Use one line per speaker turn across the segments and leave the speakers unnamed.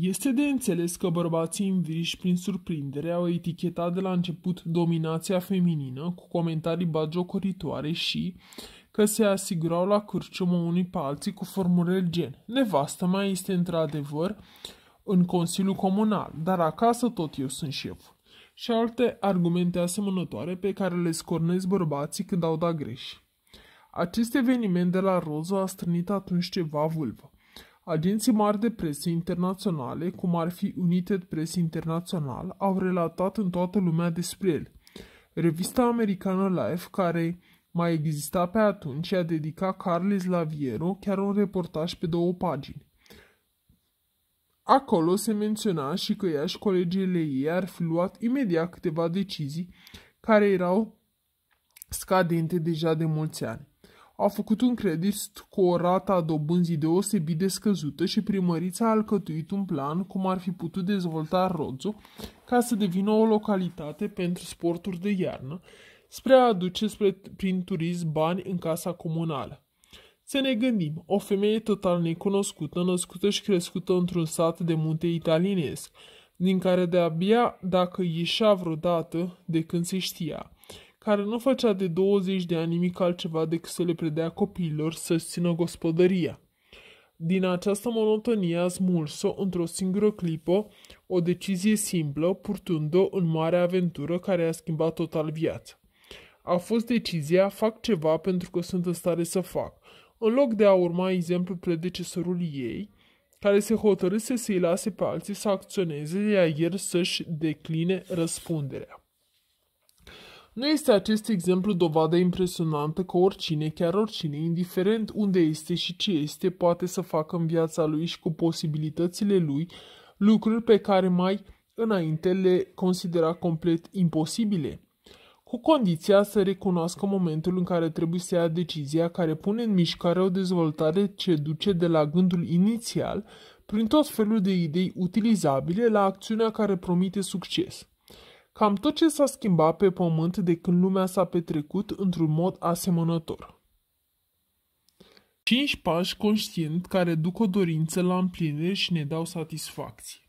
Este de înțeles că bărbații înviriși prin surprindere au etichetat de la început dominația feminină cu comentarii bagiocoritoare și că se asigurau la cârciumă unii pe alții cu formulele gen. Nevastă mai este într-adevăr în Consiliul Comunal, dar acasă tot eu sunt șef. Și alte argumente asemănătoare pe care le scornez bărbații când au dat greș. Acest eveniment de la Rozo a strânit atunci ceva vulvă. Agenții mari de presă internaționale, cum ar fi United Press International, au relatat în toată lumea despre el. Revista americană Life, care mai exista pe atunci, a dedicat Carles Laviero chiar un reportaj pe două pagini. Acolo se menționa și că ea și colegiile ei ar fi luat imediat câteva decizii care erau scadente deja de mulți ani a făcut un credit cu o rată a dobânzii deosebit de scăzută și primărița a alcătuit un plan cum ar fi putut dezvolta Rozo ca să devină o localitate pentru sporturi de iarnă, spre a aduce spre, prin turism bani în casa comunală. Să ne gândim, o femeie total necunoscută, născută și crescută într-un sat de munte italienesc, din care de-abia dacă ieșea vreodată de când se știa – care nu făcea de 20 de ani nimic altceva decât să le predea copiilor să-și țină gospodăria. Din această monotonie a smuls-o într-o singură clipă, o decizie simplă, purtând-o în mare aventură care a schimbat total viața. A fost decizia, fac ceva pentru că sunt în stare să fac, în loc de a urma exemplul predecesorului ei, care se hotărâse să-i lase pe alții să acționeze, iar el să-și decline răspunderea. Nu este acest exemplu dovadă impresionantă că oricine, chiar oricine, indiferent unde este și ce este, poate să facă în viața lui și cu posibilitățile lui lucruri pe care mai înainte le considera complet imposibile? cu condiția să recunoască momentul în care trebuie să ia decizia care pune în mișcare o dezvoltare ce duce de la gândul inițial, prin tot felul de idei utilizabile, la acțiunea care promite succes. Cam tot ce s-a schimbat pe pământ de când lumea s-a petrecut într-un mod asemănător. Cinci pași conștient care duc o dorință la împlinire și ne dau satisfacție.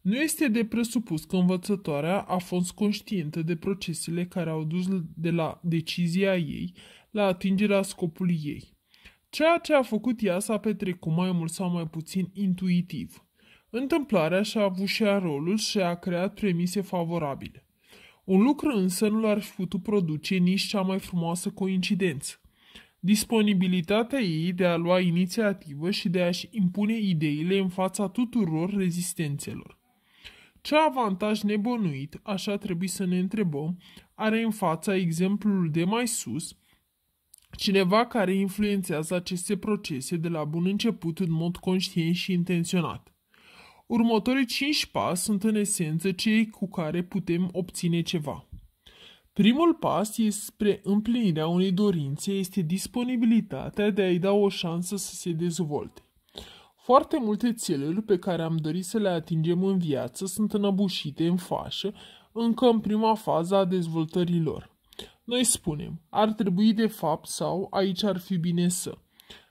Nu este de presupus că învățătoarea a fost conștientă de procesele care au dus de la decizia ei la atingerea scopului ei. Ceea ce a făcut ea s-a petrecut mai mult sau mai puțin intuitiv – Întâmplarea și-a avut și rolul și a creat premise favorabile. Un lucru însă nu l-ar fi putut produce nici cea mai frumoasă coincidență. Disponibilitatea ei de a lua inițiativă și de a-și impune ideile în fața tuturor rezistențelor. Ce avantaj nebunuit, așa trebuie să ne întrebăm, are în fața exemplul de mai sus cineva care influențează aceste procese de la bun început în mod conștient și intenționat. Următorii cinci pași sunt în esență cei cu care putem obține ceva. Primul pas este spre împlinirea unei dorințe este disponibilitatea de a-i da o șansă să se dezvolte. Foarte multe țeluri pe care am dorit să le atingem în viață sunt înăbușite în fașă încă în prima fază a dezvoltării lor. Noi spunem, ar trebui de fapt sau aici ar fi bine să,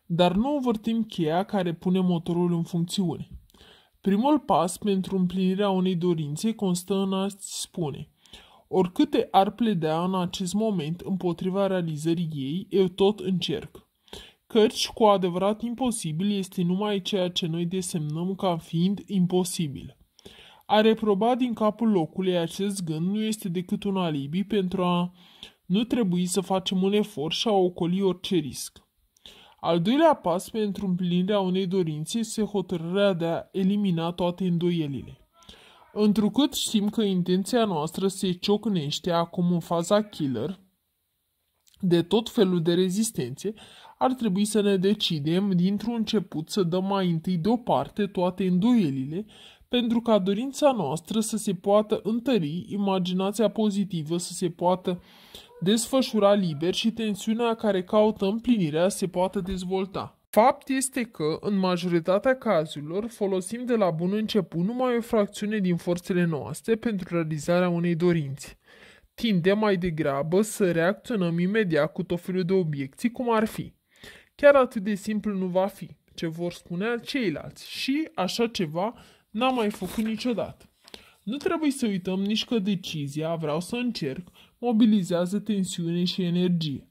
dar nu învârtim cheia care pune motorul în funcțiune. Primul pas pentru împlinirea unei dorințe constă în a-ți spune – Oricâte ar pledea în acest moment împotriva realizării ei, eu tot încerc. Căci cu adevărat imposibil este numai ceea ce noi desemnăm ca fiind imposibil. A reproba din capul locului acest gând nu este decât un alibi pentru a nu trebui să facem un efort și a ocoli orice risc. Al doilea pas pentru împlinirea unei dorințe este hotărârea de a elimina toate îndoielile. Întrucât știm că intenția noastră se ciocnește acum în faza killer, de tot felul de rezistențe, ar trebui să ne decidem dintr-un început să dăm mai întâi deoparte toate îndoielile pentru ca dorința noastră să se poată întări, imaginația pozitivă să se poată desfășura liber și tensiunea care caută împlinirea se poată dezvolta. Fapt este că, în majoritatea cazurilor, folosim de la bun început numai o fracțiune din forțele noastre pentru realizarea unei dorințe. Tindem mai degrabă să reacționăm imediat cu tot felul de obiecții, cum ar fi. Chiar atât de simplu nu va fi, ce vor spune ceilalți și așa ceva N-am mai făcut niciodată. Nu trebuie să uităm nici că decizia, vreau să încerc, mobilizează tensiune și energie.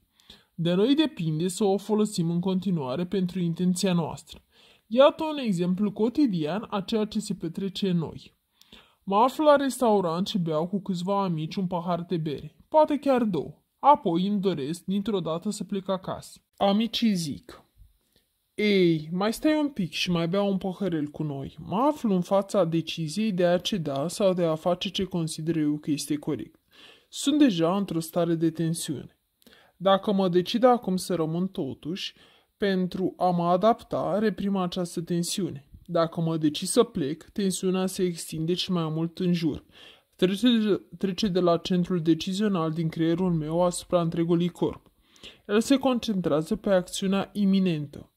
De noi depinde să o folosim în continuare pentru intenția noastră. Iată un exemplu cotidian a ceea ce se petrece în noi. Mă aflu la restaurant și beau cu câțiva amici un pahar de bere, poate chiar două. Apoi îmi doresc dintr-o dată să plec acasă. Amicii zic, ei, mai stai un pic și mai bea un paharel cu noi. Mă aflu în fața deciziei de a ceda sau de a face ce consider eu că este corect. Sunt deja într-o stare de tensiune. Dacă mă decid acum să rămân totuși, pentru a mă adapta, reprim această tensiune. Dacă mă decid să plec, tensiunea se extinde și mai mult în jur. Trece, trece de la centrul decizional din creierul meu asupra întregului corp. El se concentrează pe acțiunea iminentă.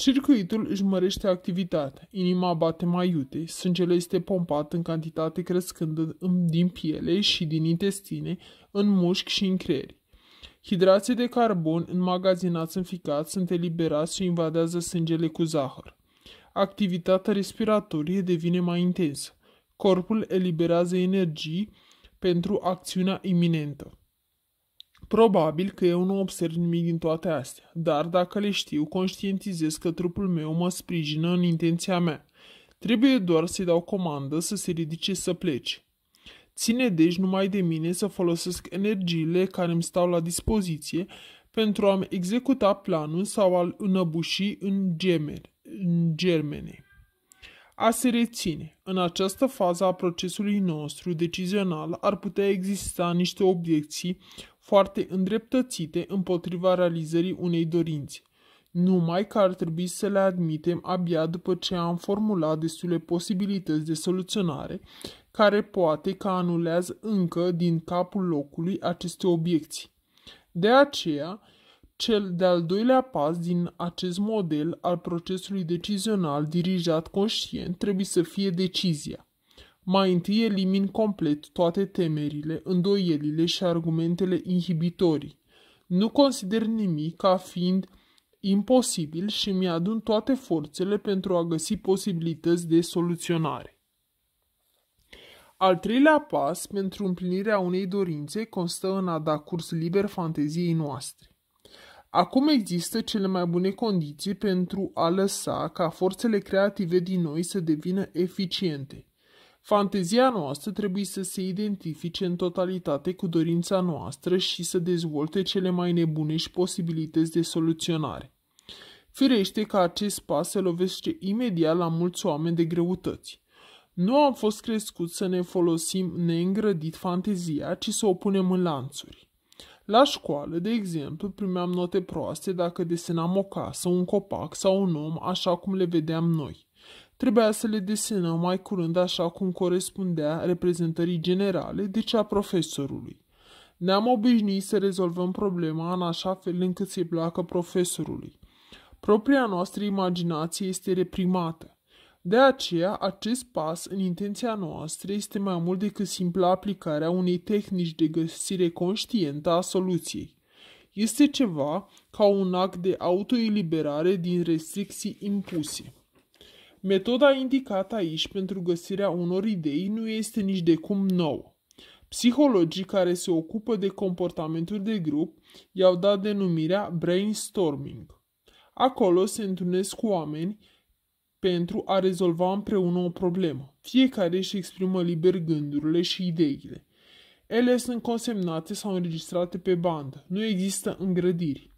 Circuitul își mărește activitatea, inima bate mai iute, sângele este pompat în cantitate crescândă din piele și din intestine, în mușchi și în creier. Hidrații de carbon înmagazinați în ficat sunt eliberați și invadează sângele cu zahăr. Activitatea respiratorie devine mai intensă. Corpul eliberează energii pentru acțiunea iminentă. Probabil că eu nu observ nimic din toate astea, dar dacă le știu, conștientizez că trupul meu mă sprijină în intenția mea. Trebuie doar să-i dau comandă să se ridice să plece. Ține deci numai de mine să folosesc energiile care îmi stau la dispoziție pentru a-mi executa planul sau a-l înăbuși în, gemer, în germene. A se reține. În această fază a procesului nostru decizional ar putea exista niște obiecții foarte îndreptățite împotriva realizării unei dorințe, numai că ar trebui să le admitem abia după ce am formulat destule posibilități de soluționare, care poate că anulează încă din capul locului aceste obiecții. De aceea, cel de-al doilea pas din acest model al procesului decizional dirijat conștient trebuie să fie decizia. Mai întâi elimin complet toate temerile, îndoielile și argumentele inhibitorii. Nu consider nimic ca fiind imposibil și mi-adun toate forțele pentru a găsi posibilități de soluționare. Al treilea pas pentru împlinirea unei dorințe constă în a da curs liber fanteziei noastre. Acum există cele mai bune condiții pentru a lăsa ca forțele creative din noi să devină eficiente. Fantezia noastră trebuie să se identifice în totalitate cu dorința noastră și să dezvolte cele mai nebune și posibilități de soluționare. Firește că acest pas se lovește imediat la mulți oameni de greutăți. Nu am fost crescut să ne folosim neîngrădit fantezia, ci să o punem în lanțuri. La școală, de exemplu, primeam note proaste dacă desenam o casă, un copac sau un om așa cum le vedeam noi. Trebuia să le desenă mai curând așa cum corespundea reprezentării generale, deci a profesorului. Ne-am obișnuit să rezolvăm problema în așa fel încât să-i placă profesorului. Propria noastră imaginație este reprimată. De aceea, acest pas în intenția noastră este mai mult decât simpla aplicarea unei tehnici de găsire conștientă a soluției. Este ceva ca un act de autoeliberare din restricții impuse. Metoda indicată aici pentru găsirea unor idei nu este nici de cum nouă. Psihologii care se ocupă de comportamenturi de grup i-au dat denumirea brainstorming. Acolo se întâlnesc oameni pentru a rezolva împreună o problemă. Fiecare își exprimă liber gândurile și ideile. Ele sunt consemnate sau înregistrate pe bandă. Nu există îngrădiri.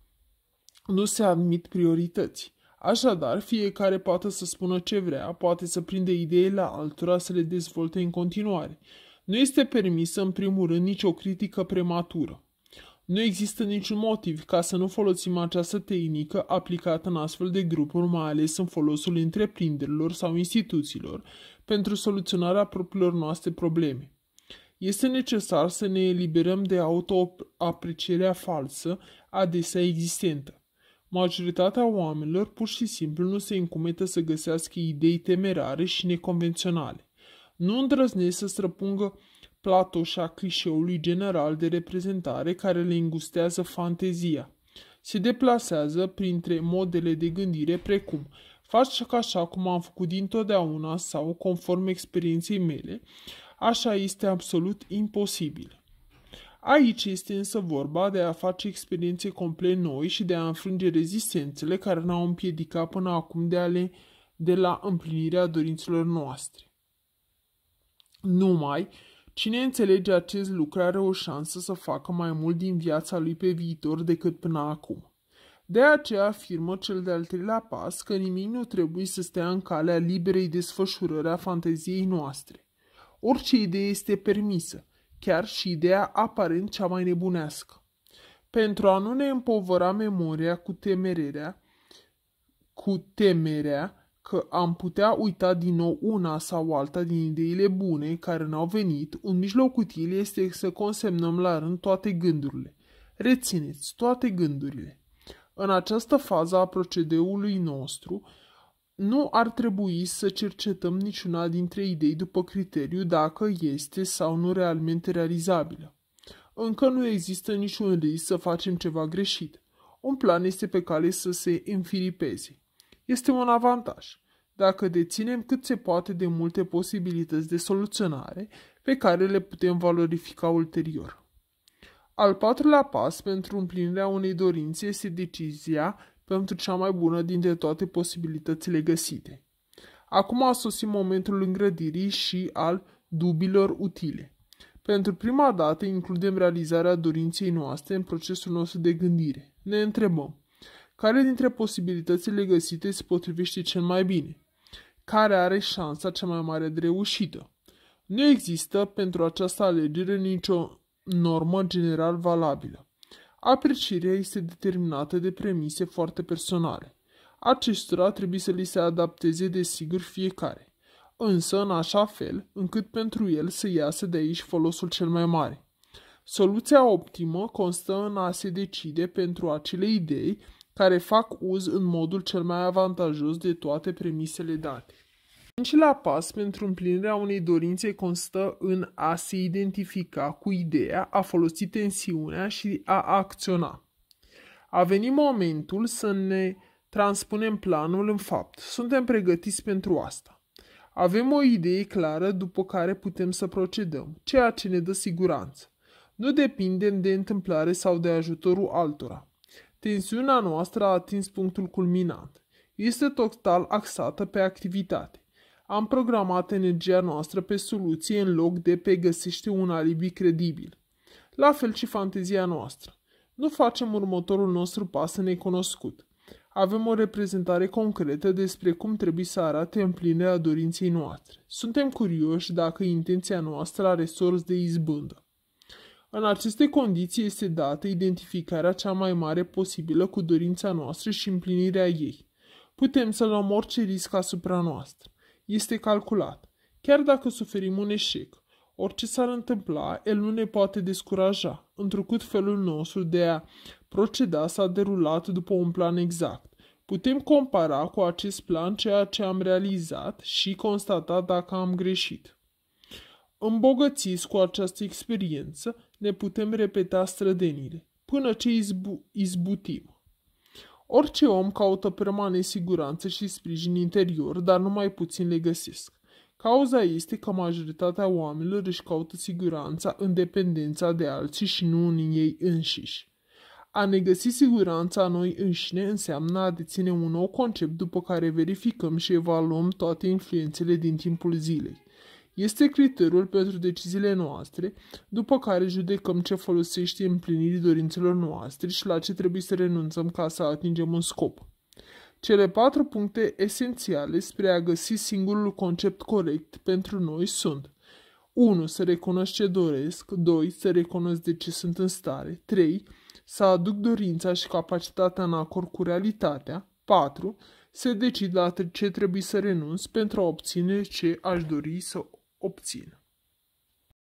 Nu se admit priorități. Așadar, fiecare poate să spună ce vrea, poate să prinde ideile altora să le dezvolte în continuare. Nu este permisă, în primul rând, nicio critică prematură. Nu există niciun motiv ca să nu folosim această tehnică aplicată în astfel de grupuri, mai ales în folosul întreprinderilor sau instituțiilor, pentru soluționarea propriilor noastre probleme. Este necesar să ne eliberăm de autoaprecierea falsă, adesea existentă. Majoritatea oamenilor pur și simplu nu se încumetă să găsească idei temerare și neconvenționale. Nu îndrăznesc să străpungă platoșa clișeului general de reprezentare care le îngustează fantezia. Se deplasează printre modele de gândire precum faci așa cum am făcut dintotdeauna sau conform experienței mele, așa este absolut imposibil. Aici este însă vorba de a face experiențe complet noi și de a înfrânge rezistențele care ne-au împiedicat până acum de, ale, de la împlinirea dorințelor noastre. Numai cine înțelege acest lucru are o șansă să facă mai mult din viața lui pe viitor decât până acum. De aceea afirmă cel de-al treilea pas că nimic nu trebuie să stea în calea liberei desfășurări a fanteziei noastre. Orice idee este permisă, chiar și ideea aparent cea mai nebunească. Pentru a nu ne împovăra memoria cu temerea, cu temerea că am putea uita din nou una sau alta din ideile bune care n-au venit, un mijloc util este să consemnăm la rând toate gândurile. Rețineți toate gândurile. În această fază a procedeului nostru, nu ar trebui să cercetăm niciuna dintre idei după criteriu dacă este sau nu realmente realizabilă. Încă nu există niciun risc să facem ceva greșit. Un plan este pe cale să se înfilipeze. Este un avantaj dacă deținem cât se poate de multe posibilități de soluționare pe care le putem valorifica ulterior. Al patrulea pas pentru împlinirea unei dorințe este decizia pentru cea mai bună dintre toate posibilitățile găsite. Acum a sosit momentul îngrădirii și al dubilor utile. Pentru prima dată includem realizarea dorinței noastre în procesul nostru de gândire. Ne întrebăm, care dintre posibilitățile găsite se potrivește cel mai bine? Care are șansa cea mai mare de reușită? Nu există pentru această alegere nicio normă general valabilă. Aprecierea este determinată de premise foarte personale. Acestora trebuie să li se adapteze desigur fiecare, însă în așa fel încât pentru el să iasă de aici folosul cel mai mare. Soluția optimă constă în a se decide pentru acele idei care fac uz în modul cel mai avantajos de toate premisele date la pas pentru împlinirea unei dorințe constă în a se identifica cu ideea, a folosi tensiunea și a acționa. A venit momentul să ne transpunem planul în fapt. Suntem pregătiți pentru asta. Avem o idee clară după care putem să procedăm, ceea ce ne dă siguranță. Nu depindem de întâmplare sau de ajutorul altora. Tensiunea noastră a atins punctul culminant. Este total axată pe activitate. Am programat energia noastră pe soluție în loc de pe găsește un alibi credibil. La fel și fantezia noastră. Nu facem următorul nostru pas în necunoscut. Avem o reprezentare concretă despre cum trebuie să arate împlinirea dorinței noastre. Suntem curioși dacă intenția noastră are sorți de izbândă. În aceste condiții este dată identificarea cea mai mare posibilă cu dorința noastră și împlinirea ei. Putem să luăm orice risc asupra noastră este calculat. Chiar dacă suferim un eșec, orice s-ar întâmpla, el nu ne poate descuraja, întrucât felul nostru de a proceda s-a derulat după un plan exact. Putem compara cu acest plan ceea ce am realizat și constata dacă am greșit. Îmbogățiți cu această experiență, ne putem repeta strădenile, până ce izbu- izbutim. Orice om caută permanent siguranță și sprijin interior, dar numai puțin le găsesc. Cauza este că majoritatea oamenilor își caută siguranța în dependența de alții și nu în ei înșiși. A ne găsi siguranța noi înșine înseamnă a deține un nou concept după care verificăm și evaluăm toate influențele din timpul zilei. Este criteriul pentru deciziile noastre, după care judecăm ce folosește împlinirii dorințelor noastre și la ce trebuie să renunțăm ca să atingem un scop. Cele patru puncte esențiale spre a găsi singurul concept corect pentru noi sunt 1. Să recunosc ce doresc 2. Să recunosc de ce sunt în stare 3. Să aduc dorința și capacitatea în acord cu realitatea 4. Să decid la ce trebuie să renunț pentru a obține ce aș dori să abziehen.